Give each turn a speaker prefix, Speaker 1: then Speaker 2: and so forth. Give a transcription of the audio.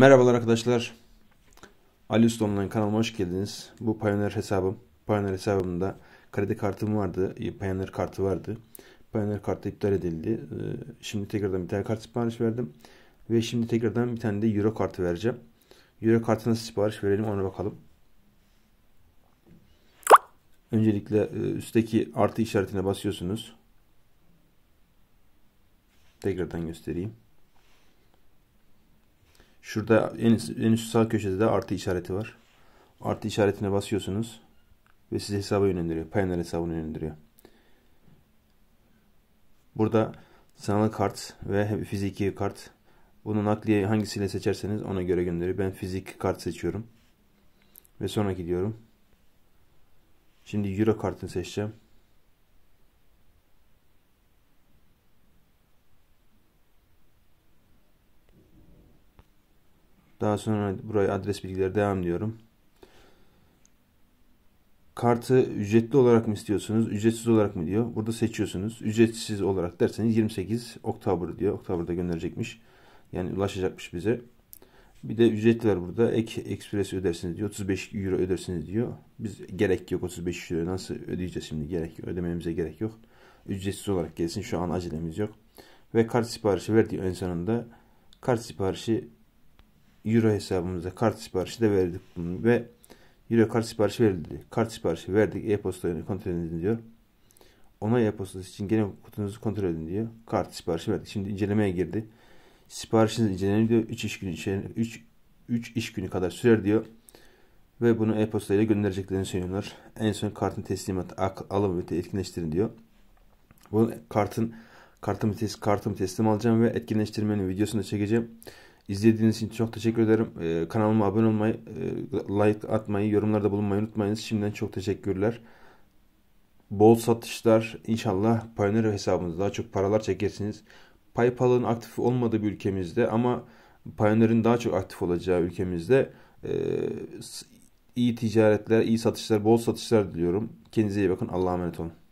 Speaker 1: Merhabalar arkadaşlar. Ali Usta Online kanalıma hoş geldiniz. Bu Pioneer hesabım. Pioneer hesabımda kredi kartım vardı. Pioneer kartı vardı. Pioneer kartı iptal edildi. Ee, şimdi tekrardan bir tane kart sipariş verdim. Ve şimdi tekrardan bir tane de Euro kartı vereceğim. Euro nasıl sipariş verelim ona bakalım. Öncelikle e, üstteki artı işaretine basıyorsunuz. Tekrardan göstereyim. Şurada en, en üst sağ köşede de artı işareti var. Artı işaretine basıyorsunuz ve size hesabı yönlendiriyor. Payoneer hesabına yönlendiriyor. Burada sanal kart ve fiziki kart. Bunu nakliye hangisiyle seçerseniz ona göre gönderiyor. Ben fiziki kart seçiyorum. Ve sonra gidiyorum. Şimdi Euro kartını seçeceğim. Daha sonra buraya adres bilgileri devam diyorum. Kartı ücretli olarak mı istiyorsunuz, ücretsiz olarak mı diyor. Burada seçiyorsunuz. Ücretsiz olarak derseniz 28 Oktober diyor. Oktober'da gönderecekmiş. Yani ulaşacakmış bize. Bir de ücretler burada. Ek ekspres ödersiniz diyor. 35 euro ödersiniz diyor. Biz gerek yok 35 euro. Nasıl ödeyeceğiz şimdi? Gerek yok. Ödememize gerek yok. Ücretsiz olarak gelsin. Şu an acelemiz yok. Ve kart siparişi verdiği En sonunda kart siparişi euro hesabımıza kart siparişi de verdik bunu ve euro kart siparişi verildi. Kart siparişi verdik e-posta kontrol edin diyor. Onay e-postası için gene kutunuzu kontrol edin diyor. Kart siparişi verdik. Şimdi incelemeye girdi. Siparişiniz inceleniyor 3 iş günü 3 3 iş günü kadar sürer diyor. Ve bunu e-posta ile göndereceklerini söylüyorlar. En son kartın teslimatı alım ve etkinleştirin diyor. Bu kartın kartım tes kartımı teslim alacağım ve etkinleştirmenin videosunu da çekeceğim. İzlediğiniz için çok teşekkür ederim. Ee, kanalıma abone olmayı, e, like atmayı, yorumlarda bulunmayı unutmayınız. Şimdiden çok teşekkürler. Bol satışlar inşallah Payoneer hesabınızda daha çok paralar çekersiniz. PayPal'ın aktif olmadığı bir ülkemizde ama Payoneer'in daha çok aktif olacağı ülkemizde e, iyi ticaretler, iyi satışlar, bol satışlar diliyorum. Kendinize iyi bakın. Allah'a emanet olun.